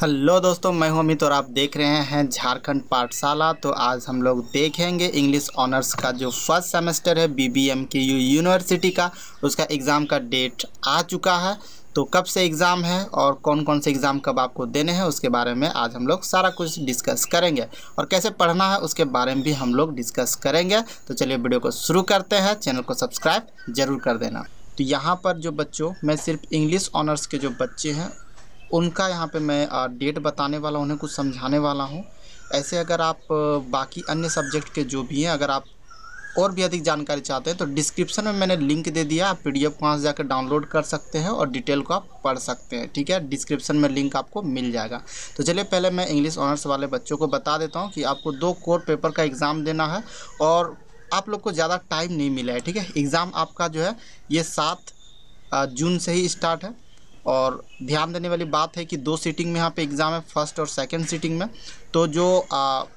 hello दोस्तों मैं हूं अमित और आप देख रहे हैं झारखंड पाठशाला तो आज हम लोग देखेंगे इंग्लिश ऑनर्स का जो फर्स्ट सेमेस्टर है बीबीएम के यू यूनिवर्सिटी का उसका एग्ज़ाम का डेट आ चुका है तो कब से एग्ज़ाम है और कौन कौन से एग्ज़ाम कब आपको देने हैं उसके बारे में आज हम लोग सारा कुछ डिस्कस करेंगे और कैसे पढ़ना है उसके बारे में भी हम लोग डिस्कस करेंगे तो चलिए वीडियो को शुरू करते हैं चैनल को सब्सक्राइब जरूर कर देना तो यहाँ पर जो बच्चों मैं सिर्फ इंग्लिश ऑनर्स के जो बच्चे हैं उनका यहाँ पे मैं डेट बताने वाला उन्हें कुछ समझाने वाला हूँ ऐसे अगर आप बाकी अन्य सब्जेक्ट के जो भी हैं अगर आप और भी अधिक जानकारी चाहते हैं तो डिस्क्रिप्शन में मैंने लिंक दे दिया आप पी डी एफ वहाँ से जाकर डाउनलोड कर सकते हैं और डिटेल को आप पढ़ सकते हैं ठीक है डिस्क्रिप्शन में लिंक आपको मिल जाएगा तो चलिए पहले मैं इंग्लिश ऑनर्स वाले बच्चों को बता देता हूँ कि आपको दो कोर पेपर का एग्ज़ाम देना है और आप लोग को ज़्यादा टाइम नहीं मिला है ठीक है एग्ज़ाम आपका जो है ये सात जून से ही स्टार्ट है और ध्यान देने वाली बात है कि दो सीटिंग में यहाँ पे एग्ज़ाम है फर्स्ट और सेकंड सीटिंग में तो जो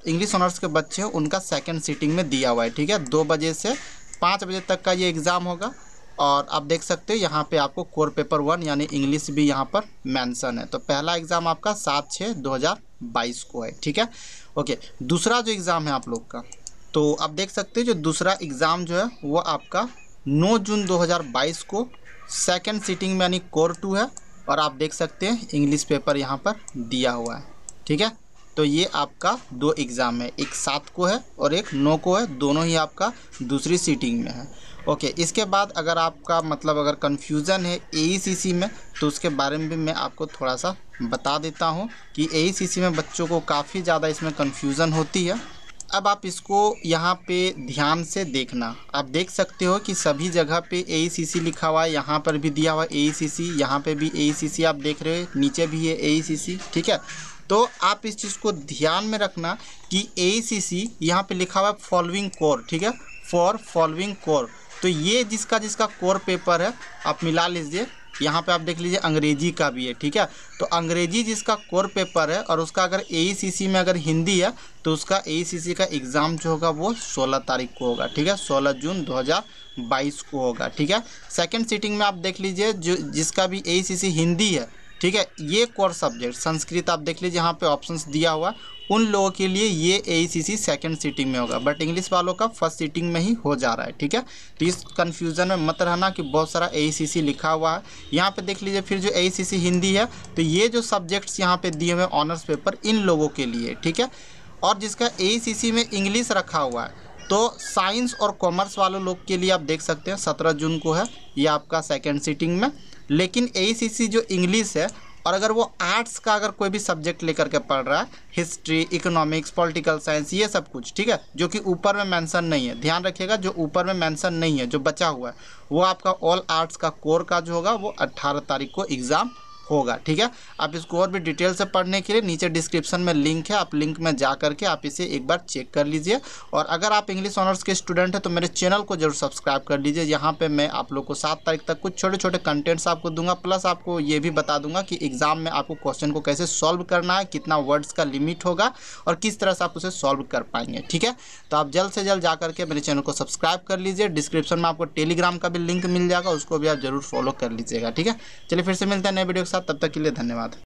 इंग्लिश ऑनर्स के बच्चे हैं उनका सेकंड सीटिंग में दिया हुआ है ठीक है दो बजे से पाँच बजे तक का ये एग्ज़ाम होगा और आप देख सकते हैं यहाँ पे आपको कोर पेपर वन यानी इंग्लिश भी यहाँ पर मैंसन है तो पहला एग्ज़ाम आपका सात छः दो हज़ार बाईस को है ठीक है ओके दूसरा जो एग्ज़ाम है आप लोग का तो आप देख सकते हैं जो दूसरा एग्ज़ाम जो है वह आपका नौ जून दो को सेकंड सीटिंग में यानी कोर टू है और आप देख सकते हैं इंग्लिश पेपर यहाँ पर दिया हुआ है ठीक है तो ये आपका दो एग्ज़ाम है एक सात को है और एक नौ को है दोनों ही आपका दूसरी सीटिंग में है ओके इसके बाद अगर आपका मतलब अगर कन्फ्यूज़न है ए e में तो उसके बारे में भी मैं आपको थोड़ा सा बता देता हूँ कि ए e में बच्चों को काफ़ी ज़्यादा इसमें कन्फ्यूज़न होती है अब आप इसको यहाँ पे ध्यान से देखना आप देख सकते हो कि सभी जगह पे ए e लिखा हुआ है यहाँ पर भी दिया हुआ है ए सी e यहाँ पर भी ए e आप देख रहे हो नीचे भी है ए ठीक है तो आप इस चीज़ को ध्यान में रखना कि ए सी यहाँ पर लिखा हुआ है फॉलोइंग कोर ठीक है फॉर फॉलोइंग कोर तो ये जिसका जिसका कोर पेपर है आप मिला लीजिए यहाँ पे आप देख लीजिए अंग्रेजी का भी है ठीक है तो अंग्रेजी जिसका कोर पेपर है और उसका अगर ए e में अगर हिंदी है तो उसका ए e का एग्ज़ाम जो होगा वो 16 तारीख को होगा ठीक है 16 जून 2022 को होगा ठीक है सेकंड सीटिंग में आप देख लीजिए जो जिसका भी ए e हिंदी है ठीक है ये कोर सब्जेक्ट संस्कृत आप देख लीजिए यहाँ पे ऑप्शंस दिया हुआ उन लोगों के लिए ये ए सी सी सेकेंड सीटिंग में होगा बट इंग्लिश वालों का फर्स्ट सीटिंग में ही हो जा रहा है ठीक है तो इस कन्फ्यूज़न में मत रहना कि बहुत सारा ए सी सी लिखा हुआ है यहाँ पे देख लीजिए फिर जो ए सी सी हिंदी है तो ये जो सब्जेक्ट्स यहाँ पे दिए हुए ऑनर्स पेपर इन लोगों के लिए ठीक है और जिसका ए सी सी में इंग्लिश रखा हुआ है तो साइंस और कॉमर्स वालों लोग के लिए आप देख सकते हैं सत्रह जून को है ये आपका सेकेंड सीटिंग में लेकिन ए जो इंग्लिश है और अगर वो आर्ट्स का अगर कोई भी सब्जेक्ट लेकर के पढ़ रहा है हिस्ट्री इकोनॉमिक्स पॉलिटिकल साइंस ये सब कुछ ठीक है जो कि ऊपर में मेंशन नहीं है ध्यान रखिएगा जो ऊपर में मेंशन नहीं है जो बचा हुआ है वो आपका ऑल आर्ट्स का कोर का जो होगा वो 18 तारीख को एग्ज़ाम होगा ठीक है आप इसको और भी डिटेल से पढ़ने के लिए नीचे डिस्क्रिप्शन में लिंक है आप लिंक में जा करके आप इसे एक बार चेक कर लीजिए और अगर आप इंग्लिश ऑनर्स के स्टूडेंट हैं तो मेरे चैनल को जरूर सब्सक्राइब कर लीजिए यहाँ पे मैं आप लोग को सात तारीख तक कुछ छोटे छोटे कंटेंट्स आपको दूंगा प्लस आपको ये भी बता दूंगा कि एग्ज़ाम में आपको क्वेश्चन को कैसे सॉल्व करना है कितना वर्ड्स का लिमिट होगा और किस तरह से आप उसे सॉल्व कर पाएंगे ठीक है तो आप जल्द से जल्द जा करके मेरे चैनल को सब्सक्राइब कर लीजिए डिस्क्रिप्शन में आपको टेलीग्राम का भी लिंक मिल जाएगा उसको भी आप जरूर फॉलो कर लीजिएगा ठीक है चलिए फिर से मिलते हैं नए वीडियो साथ तब तक के लिए धन्यवाद